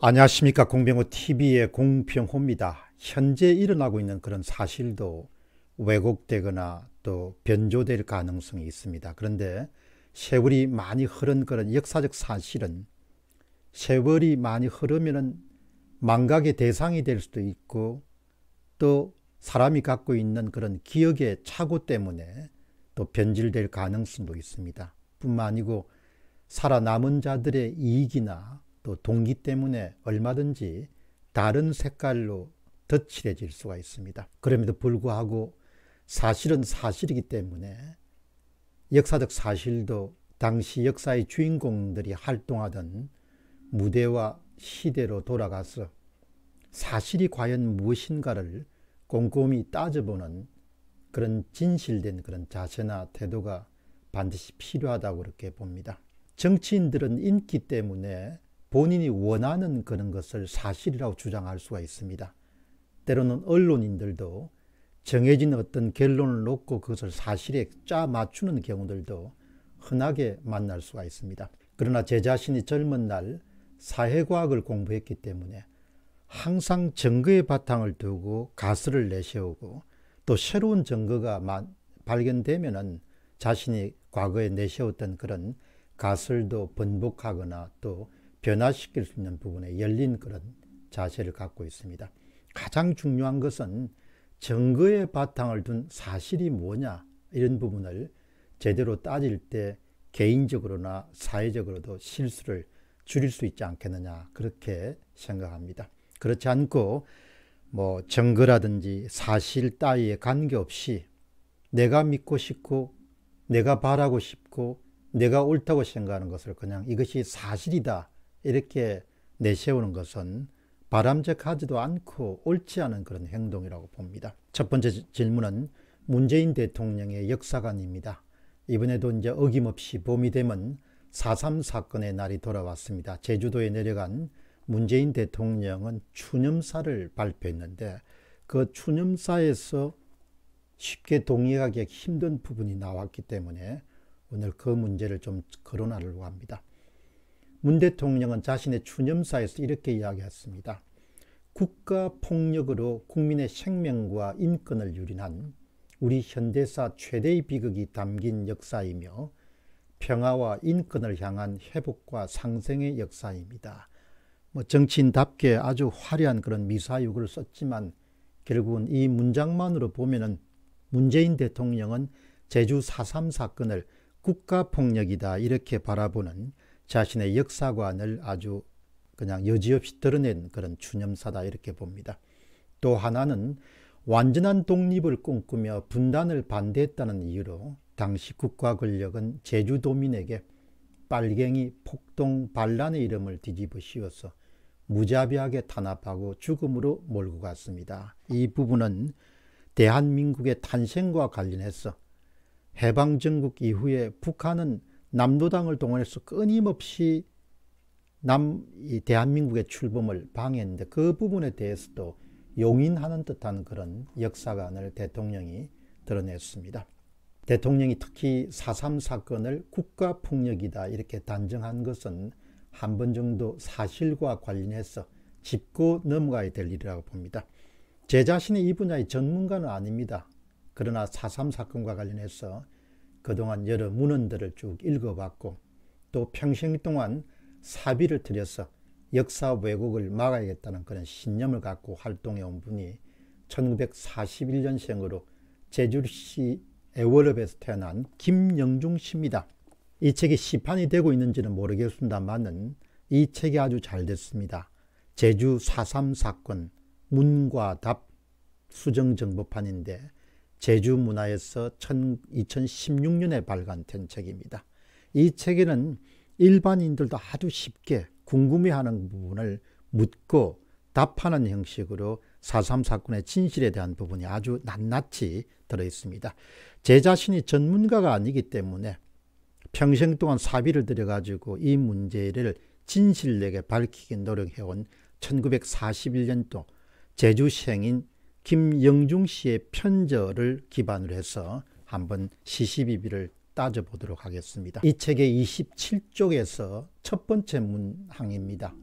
안녕하십니까 공병호TV의 공평호입니다. 현재 일어나고 있는 그런 사실도 왜곡되거나 또 변조될 가능성이 있습니다. 그런데 세월이 많이 흐른 그런 역사적 사실은 세월이 많이 흐르면은 망각의 대상이 될 수도 있고 또 사람이 갖고 있는 그런 기억의 착오 때문에 또 변질될 가능성도 있습니다. 뿐만 아니고 살아남은 자들의 이익이나 또 동기 때문에 얼마든지 다른 색깔로 덧칠해질 수가 있습니다. 그럼에도 불구하고 사실은 사실이기 때문에 역사적 사실도 당시 역사의 주인공들이 활동하던 무대와 시대로 돌아가서 사실이 과연 무엇인가를 꼼꼼히 따져보는 그런 진실된 그런 자세나 태도가 반드시 필요하다고 그렇게 봅니다. 정치인들은 인기 때문에 본인이 원하는 그런 것을 사실이라고 주장할 수가 있습니다. 때로는 언론인들도 정해진 어떤 결론을 놓고 그것을 사실에 짜 맞추는 경우들도 흔하게 만날 수가 있습니다. 그러나 제 자신이 젊은 날 사회과학을 공부했기 때문에 항상 증거의 바탕을 두고 가설을 내세우고 또 새로운 증거가 발견되면 자신이 과거에 내세웠던 그런 가설도 번복하거나 또 변화시킬 수 있는 부분에 열린 그런 자세를 갖고 있습니다. 가장 중요한 것은 증거의 바탕을 둔 사실이 뭐냐 이런 부분을 제대로 따질 때 개인적으로나 사회적으로도 실수를 줄일 수 있지 않겠느냐 그렇게 생각합니다. 그렇지 않고 뭐 증거라든지 사실 따위에 관계없이 내가 믿고 싶고 내가 바라고 싶고 내가 옳다고 생각하는 것을 그냥 이것이 사실이다 이렇게 내세우는 것은 바람직하지도 않고 옳지 않은 그런 행동이라고 봅니다. 첫 번째 질문은 문재인 대통령의 역사관입니다. 이번에도 이제 어김없이 봄이 되면 4.3 사건의 날이 돌아왔습니다. 제주도에 내려간 문재인 대통령은 추념사를 발표했는데 그 추념사에서 쉽게 동의하기 힘든 부분이 나왔기 때문에 오늘 그 문제를 좀 거론하려고 합니다. 문 대통령은 자신의 추념사에서 이렇게 이야기했습니다. 국가 폭력으로 국민의 생명과 인권을 유린한 우리 현대사 최대의 비극이 담긴 역사이며 평화와 인권을 향한 회복과 상생의 역사입니다. 뭐 정치인답게 아주 화려한 그런 미사육을 썼지만 결국은 이 문장만으로 보면은 문재인 대통령은 제주 4.3 사건을 국가폭력이다 이렇게 바라보는 자신의 역사관을 아주 그냥 여지없이 드러낸 그런 추념사다 이렇게 봅니다. 또 하나는 완전한 독립을 꿈꾸며 분단을 반대했다는 이유로 당시 국가 권력은 제주도민에게 빨갱이 폭동 반란의 이름을 뒤집어 씌워서 무자비하게 탄압하고 죽음으로 몰고 갔습니다. 이 부분은 대한민국의 탄생과 관련해서 해방정국 이후에 북한은 남도당을 동원해서 끊임없이 남, 이 대한민국의 출범을 방해했는데 그 부분에 대해서도 용인하는 듯한 그런 역사관을 대통령이 드러냈습니다. 대통령이 특히 4.3 사건을 국가폭력이다 이렇게 단정한 것은 한 번 정도 사실과 관련해서 짚고 넘어가야 될 일이라고 봅니다. 제 자신의 이 분야의 전문가는 아닙니다. 그러나 4.3 사건과 관련해서 그동안 여러 문헌들을 쭉 읽어봤고 또 평생 동안 사비를 들여서 역사 왜곡을 막아야겠다는 그런 신념을 갖고 활동해 온 분이 1941년생으로 제주시 애월읍에서 태어난 김영중 씨입니다. 이 책이 시판이 되고 있는지는 모르겠습니다만은 이 책이 아주 잘 됐습니다. 제주 4.3 사건 문과 답 수정정보판인데 제주 문화에서 2016년에 발간된 책입니다. 이 책에는 일반인들도 아주 쉽게 궁금해하는 부분을 묻고 답하는 형식으로 4.3 사건의 진실에 대한 부분이 아주 낱낱이 들어있습니다. 제 자신이 전문가가 아니기 때문에 평생 동안 사비를 들여가지고 이 문제를 진실되게 밝히기 노력해온 1941년도 제주생인 김영중 씨의 편저를 기반으로 해서 한번 시시비비를 따져보도록 하겠습니다. 이 책의 27쪽에서 첫 번째 문항입니다.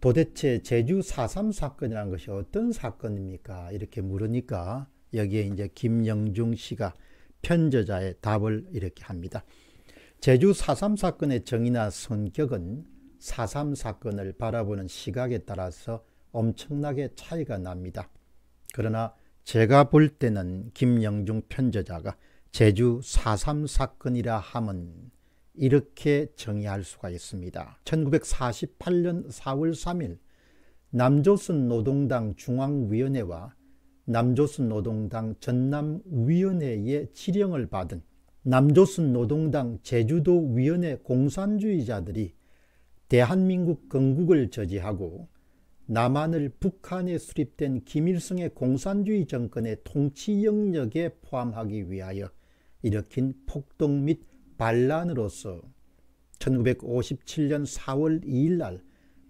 도대체 제주 4.3사건이라 것이 어떤 사건입니까? 이렇게 물으니까 여기에 이제 김영중 씨가 편저자의 답을 이렇게 합니다. 제주 4.3 사건의 정의나 성격은 4.3 사건을 바라보는 시각에 따라서 엄청나게 차이가 납니다. 그러나 제가 볼 때는 김영중 편저자가 제주 4.3 사건이라 함은 이렇게 정의할 수가 있습니다. 1948년 4월 3일 남조선 노동당 중앙위원회와 남조선 노동당 전남위원회의 지령을 받은 남조선 노동당 제주도위원회 공산주의자들이 대한민국 건국을 저지하고 남한을 북한에 수립된 김일성의 공산주의 정권의 통치 영역에 포함하기 위하여 일으킨 폭동 및 반란으로서 1957년 4월 2일 날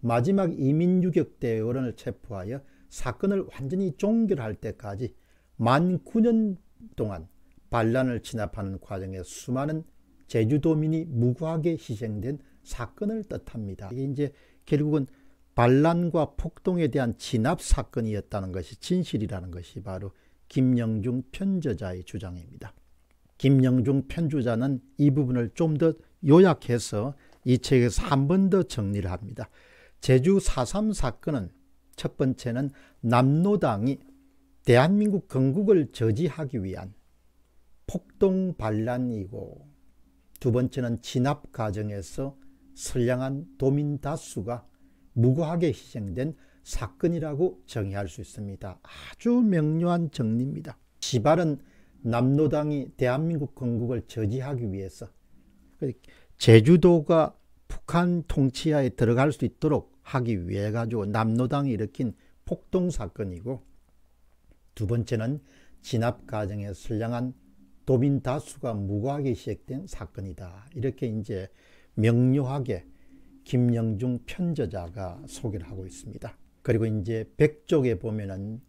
마지막 이민유격 대의원을 체포하여 사건을 완전히 종결할 때까지 만 9년 동안 반란을 진압하는 과정에 수많은 제주도민이 무고하게 희생된 사건을 뜻합니다. 이게 이제 결국은 반란과 폭동에 대한 진압 사건이었다는 것이 진실이라는 것이 바로 김영중 편저자의 주장입니다. 김영중 편주자는 이 부분을 좀 더 요약해서 이 책에서 한 번 더 정리를 합니다. 제주 4.3 사건은 첫 번째는 남노당이 대한민국 건국을 저지하기 위한 폭동 반란이고 두 번째는 진압 과정에서 선량한 도민 다수가 무고하게 희생된 사건이라고 정의할 수 있습니다. 아주 명료한 정리입니다. 시발은 남로당이 대한민국 건국을 저지하기 위해서 그 제주도가 북한 통치하에 들어갈 수 있도록 하기 위해 가지고 남로당이 일으킨 폭동 사건이고 두 번째는 진압 과정에 선량한 도민 다수가 무고하게 시행된 사건이다. 이렇게 이제 명료하게 김영중 편저자가 소개를 하고 있습니다. 그리고 이제 1쪽에 보면은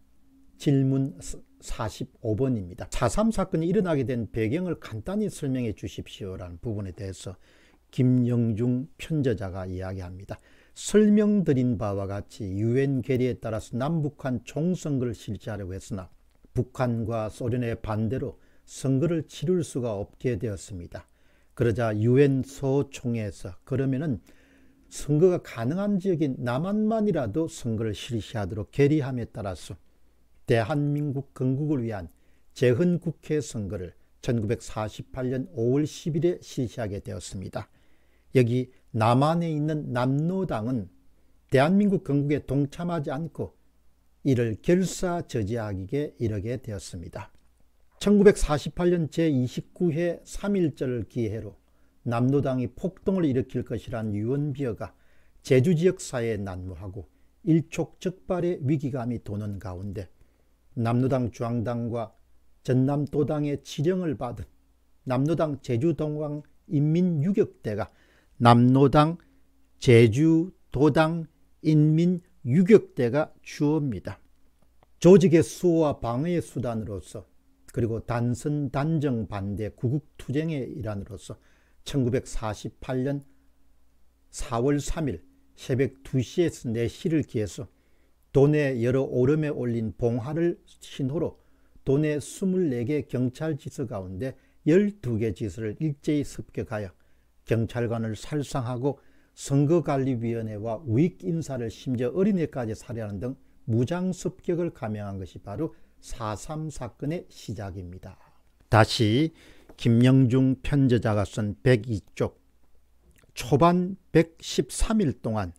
질문 45번입니다. 4.3 사건이 일어나게 된 배경을 간단히 설명해 주십시오라는 부분에 대해서 김영중 편저자가 이야기합니다. 설명드린 바와 같이 유엔 결의에 따라서 남북한 종선거를 실시하려고 했으나 북한과 소련의 반대로 선거를 치를 수가 없게 되었습니다. 그러자 유엔 소총에서 그러면은 선거가 가능한 지역인 남한만이라도 선거를 실시하도록 결의함에 따라서 대한민국 건국을 위한 재헌국회 선거를 1948년 5월 10일에 실시하게 되었습니다. 여기 남한에 있는 남노당은 대한민국 건국에 동참하지 않고 이를 결사저지하기에 이르게 되었습니다. 1948년 제29회 3.1절을 기해로 남로당이 폭동을 일으킬 것이란 유언비어가 제주 지역 사회에 난무하고 일촉즉발의 위기감이 도는 가운데 남로당 중앙당과 전남도당의 지령을 받은 남로당 제주동강 인민유격대가 남로당 제주도당 인민유격대가 주어입니다. 조직의 수호와 방어의 수단으로서 그리고 단선 단정 반대 구국투쟁의 일환으로서 1948년 4월 3일 새벽 2시에서 4시를 기해서 도내 여러 오름에 올린 봉화를 신호로 도내 24개 경찰지서 가운데 12개 지서를 일제히 습격하여 경찰관을 살상하고 선거관리위원회와 위익 인사를 심지어 어린애까지 살해하는 등 무장 습격을 감행한 것이 바로 4.3 사건의 시작입니다. 다시 김영중 편제자가쓴 102쪽 초반 113일 동안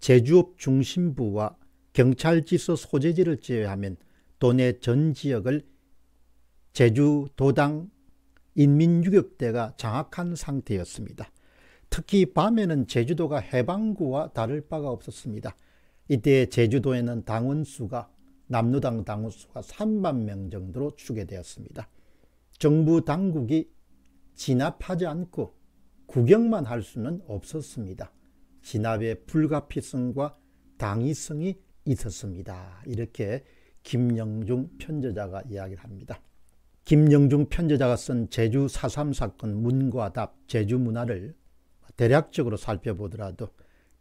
제주업 중심부와 경찰지소 소재지를 제외하면 도내 전 지역을 제주도당 인민유격대가 장악한 상태였습니다. 특히 밤에는 제주도가 해방구와 다를 바가 없었습니다. 이때 제주도에는 당원수가 남루당 당원수가 3만 명 정도로 추계되었습니다. 정부 당국이 진압하지 않고 구경만 할 수는 없었습니다. 진압의 불가피성과 당위성이 있었습니다. 이렇게 김영중 편저자가 이야기를 합니다. 김영중 편저자가 쓴 제주 4.3 사건 문과 답 제주 문화를 대략적으로 살펴보더라도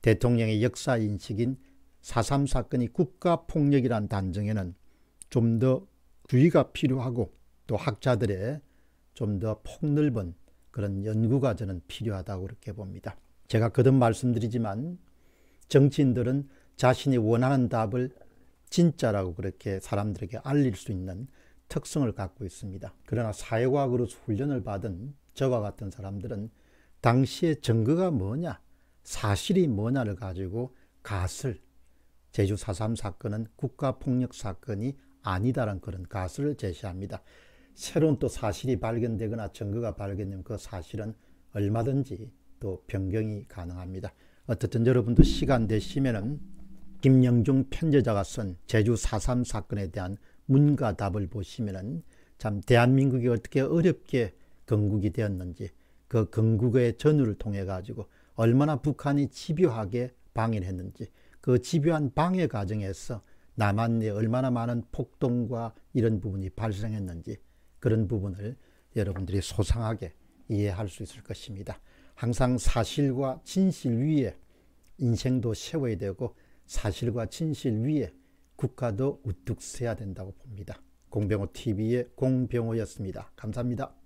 대통령의 역사인식인 4.3 사건이 국가폭력이란 단정에는 좀 더 주의가 필요하고 또 학자들의 좀 더 폭넓은 그런 연구가 저는 필요하다고 그렇게 봅니다. 제가 거듭 말씀드리지만 정치인들은 자신이 원하는 답을 진짜라고 그렇게 사람들에게 알릴 수 있는 특성을 갖고 있습니다. 그러나 사회과학으로서 훈련을 받은 저와 같은 사람들은 당시의 증거가 뭐냐, 사실이 뭐냐를 가지고 갓을 제주 4.3 사건은 국가폭력 사건이 아니다라는 그런 가설을 제시합니다. 새로운 또 사실이 발견되거나 증거가 발견되면 그 사실은 얼마든지 또 변경이 가능합니다. 어쨌든 여러분도 시간 되시면은 김영중 편제자가 쓴 제주 4.3 사건에 대한 문과 답을 보시면은 참 대한민국이 어떻게 어렵게 건국이 되었는지 그 건국의 전후를 통해 가지고 얼마나 북한이 집요하게 방해를 했는지 그 집요한 방해 과정에서 남한에 얼마나 많은 폭동과 이런 부분이 발생했는지 그런 부분을 여러분들이 소상하게 이해할 수 있을 것입니다. 항상 사실과 진실 위에 인생도 세워야 되고 사실과 진실 위에 국가도 우뚝 서야 된다고 봅니다. 공병호 TV의 공병호였습니다. 감사합니다.